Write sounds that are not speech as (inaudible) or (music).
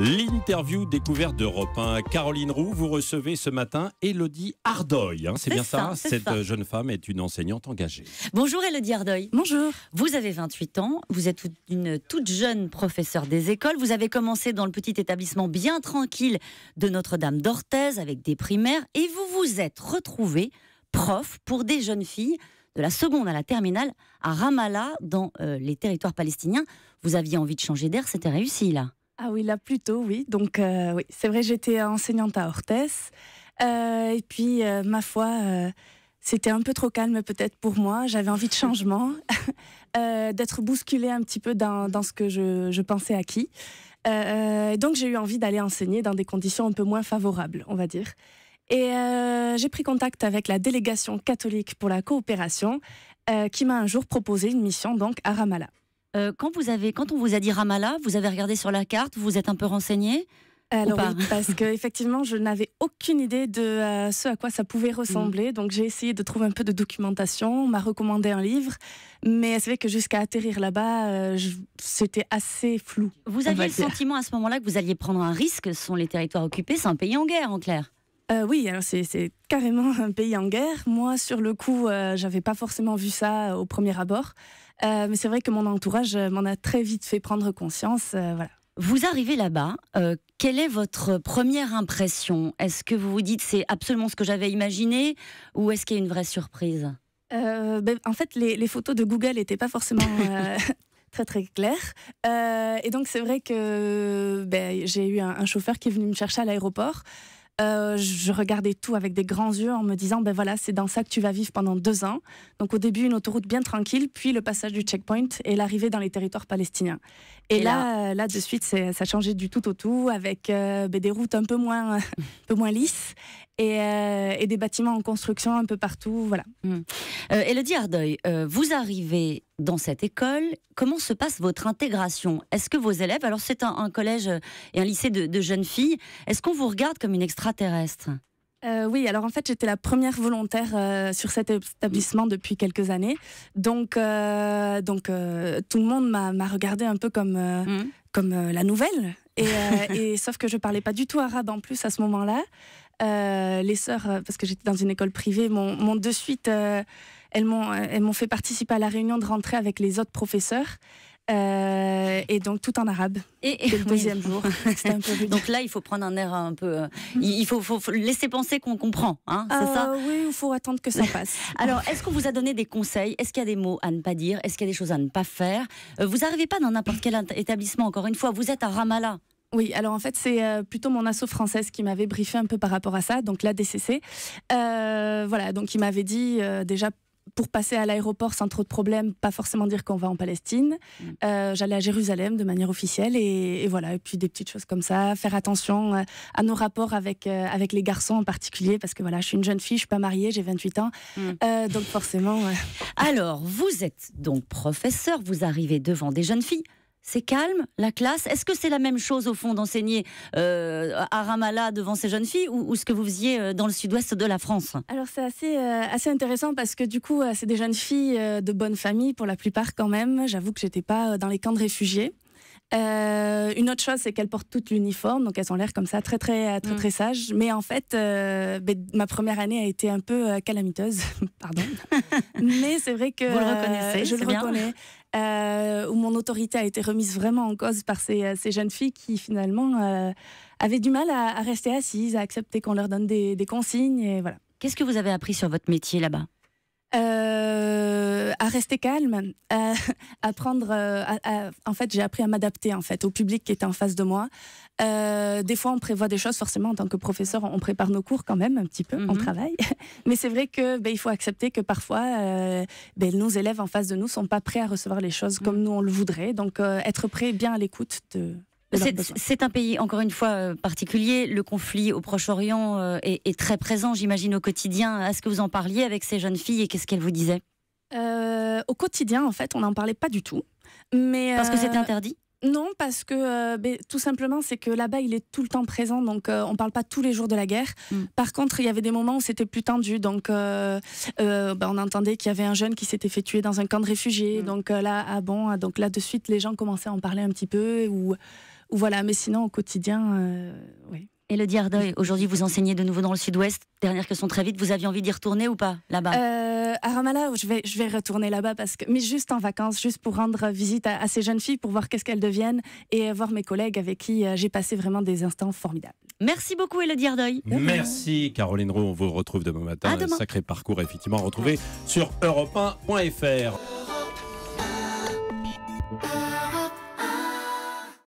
L'interview découverte d'Europe. 1, Caroline Roux, vous recevez ce matin Elodie Ardoy. Hein, c'est bien ça, Cette jeune femme est une enseignante engagée. Bonjour Elodie Ardoy. Bonjour. Vous avez 28 ans, vous êtes une toute jeune professeure des écoles. Vous avez commencé dans le petit établissement bien tranquille de Notre-Dame d'Orthez avec des primaires et vous vous êtes retrouvée prof pour des jeunes filles de la seconde à la terminale à Ramallah dans euh, les territoires palestiniens. Vous aviez envie de changer d'air, c'était réussi là. Ah oui, là plutôt, oui. Donc euh, oui, c'est vrai, j'étais enseignante à Orthez. Euh, et puis, euh, ma foi, c'était un peu trop calme peut-être pour moi. J'avais envie de (laughs) changement, (laughs) d'être bousculée un petit peu dans, ce que je, je pensais acquis. donc j'ai eu envie d'aller enseigner dans des conditions un peu moins favorables, on va dire. Et j'ai pris contact avec la délégation catholique pour la coopération, qui m'a un jour proposé une mission donc à Ramallah. Euh, quand, vous avez, quand on vous a dit Ramallah, vous avez regardé sur la carte, vous vous êtes un peu renseigné alors parce que (laughs) effectivement, je n'avais aucune idée de euh, ce à quoi ça pouvait ressembler. Mm. Donc j'ai essayé de trouver un peu de documentation. On m'a recommandé un livre, mais c'est vrai que jusqu'à atterrir là-bas, euh, c'était assez flou. Vous ah aviez bah, le sentiment à ce moment-là que vous alliez prendre un risque. Ce sont les territoires occupés, c'est un pays en guerre, en clair. Euh, oui, alors c'est carrément un pays en guerre. Moi, sur le coup, euh, j'avais pas forcément vu ça au premier abord, euh, mais c'est vrai que mon entourage m'en a très vite fait prendre conscience. voilà. Vous arrivez là-bas, quelle est votre première impression Est-ce que vous vous dites c'est absolument ce que j'avais imaginé ou est-ce qu'il y a une vraie surprise ben, En fait, les, photos de Google n'étaient pas forcément (laughs) très très claires. et donc c'est vrai que ben, j'ai eu un, chauffeur qui est venu me chercher à l'aéroport. Euh, je regardais tout avec des grands yeux en me disant, ben voilà, c'est dans ça que tu vas vivre pendant deux ans. Donc au début, une autoroute bien tranquille, puis le passage du checkpoint et l'arrivée dans les territoires palestiniens. Et, là, euh, là, de suite, ça changeait du tout au tout avec euh, ben, des routes un peu moins, (laughs) un peu moins lisses euh, et, des bâtiments en construction un peu partout. Voilà. Mmh. Euh, Elodie Ardeuil, vous arrivez dans cette école. Comment se passe votre intégration Est-ce que vos élèves, alors c'est un, collège et un lycée de, jeunes filles, est-ce qu'on vous regarde comme une extraterrestre euh, oui, alors en fait, j'étais la première volontaire sur cet établissement depuis quelques années. Donc, donc tout le monde m'a regardée un peu comme, mmh. comme la nouvelle. Et, et, (laughs) sauf que je parlais pas du tout arabe en plus à ce moment-là. Euh, les sœurs, euh, parce que j'étais dans une école privée, m'ont de suite, euh, m'ont, elles m'ont fait participer à la réunion de rentrée avec les autres professeurs. et donc tout en arabe. Et, le deuxième jour. (laughs) donc là, il faut prendre un air un peu. il faut, laisser penser qu'on comprend. Hein, ah ça oui, il faut attendre que ça passe. (laughs) Alors, est-ce qu'on vous a donné des conseils Est-ce qu'il y a des mots à ne pas dire Est-ce qu'il y a des choses à ne pas faire Vous n'arrivez pas dans n'importe quel établissement. Encore une fois, vous êtes à Ramallah. Oui, alors en fait, c'est euh, plutôt mon assaut française qui m'avait briefé un peu par rapport à ça, donc la DCC. Euh, voilà, donc il m'avait dit euh, déjà pour passer à l'aéroport sans trop de problèmes, pas forcément dire qu'on va en Palestine. Mm. J'allais à Jérusalem de manière officielle et, voilà, et puis des petites choses comme ça, faire attention à nos rapports avec, avec les garçons en particulier, parce que voilà, je suis une jeune fille, je suis pas mariée, j'ai 28 ans, mm. donc forcément. Alors, vous êtes donc professeur, vous arrivez devant des jeunes filles c'est calme, la classe. Est-ce que c'est la même chose au fond d'enseigner euh, à Ramallah devant ces jeunes filles ou, ce que vous faisiez euh, dans le sud-ouest de la France Alors c'est assez, euh, assez intéressant parce que du coup, c'est des jeunes filles de bonne famille pour la plupart quand même. J'avoue que j'étais pas dans les camps de réfugiés. une autre chose, c'est qu'elles portent toute l'uniforme, donc elles ont l'air comme ça, très très très, mm. très sages. Mais en fait, ben, ma première année a été un peu calamiteuse, (laughs) pardon. (laughs) Mais c'est vrai que vous le reconnaissez, je le reconnais. Euh, où mon autorité a été remise vraiment en cause par ces, euh, jeunes filles qui finalement euh, avaient du mal à, rester assises, à accepter qu'on leur donne des, consignes. voilà. Qu'est-ce que vous avez appris sur votre métier là-bas euh, à rester calme, à, (laughs) prendre. Euh, en fait, j'ai appris à m'adapter en fait au public qui était en face de moi. Euh, des fois, on prévoit des choses. Forcément, en tant que professeur, on prépare nos cours quand même un petit peu, on mhm. travaille. (laughs) Mais c'est vrai que ben, il faut accepter que parfois, ben, nos élèves en face de nous sont pas prêts à recevoir les choses comme mhm. nous on le voudrait. Donc, être prêt, bien à l'écoute de c'est un pays, encore une fois, euh, particulier. Le conflit au Proche-Orient euh, est, très présent, j'imagine, au quotidien. Est-ce que vous en parliez avec ces jeunes filles et qu'est-ce qu'elles vous disaient euh, Au quotidien, en fait, on n'en parlait pas du tout. Mais Parce que c'était interdit non, parce que tout simplement, c'est que là-bas, il est tout le temps présent, donc on ne parle pas tous les jours de la guerre. Hmm. Par contre, il y avait des moments où c'était plus tendu, donc bah, on entendait qu'il y avait un jeune qui s'était fait tuer dans un camp de réfugiés, hmm. donc là, ah bon, ah, donc là de suite, les gens commençaient à en parler un petit peu ou voilà, mais sinon au quotidien, euh, oui. Et le aujourd'hui vous enseignez de nouveau dans le sud-ouest, dernière sont très vite, vous aviez envie d'y retourner ou pas là-bas euh, À Ramallah, je vais, je vais retourner là-bas, parce que, mais juste en vacances, juste pour rendre visite à, ces jeunes filles, pour voir qu'est-ce qu'elles deviennent et voir mes collègues avec qui euh, j'ai passé vraiment des instants formidables. Merci beaucoup Elodie Ardeuil. Merci Caroline Roux, on vous retrouve demain matin. Un sacré parcours effectivement retrouvé sur europe1.fr.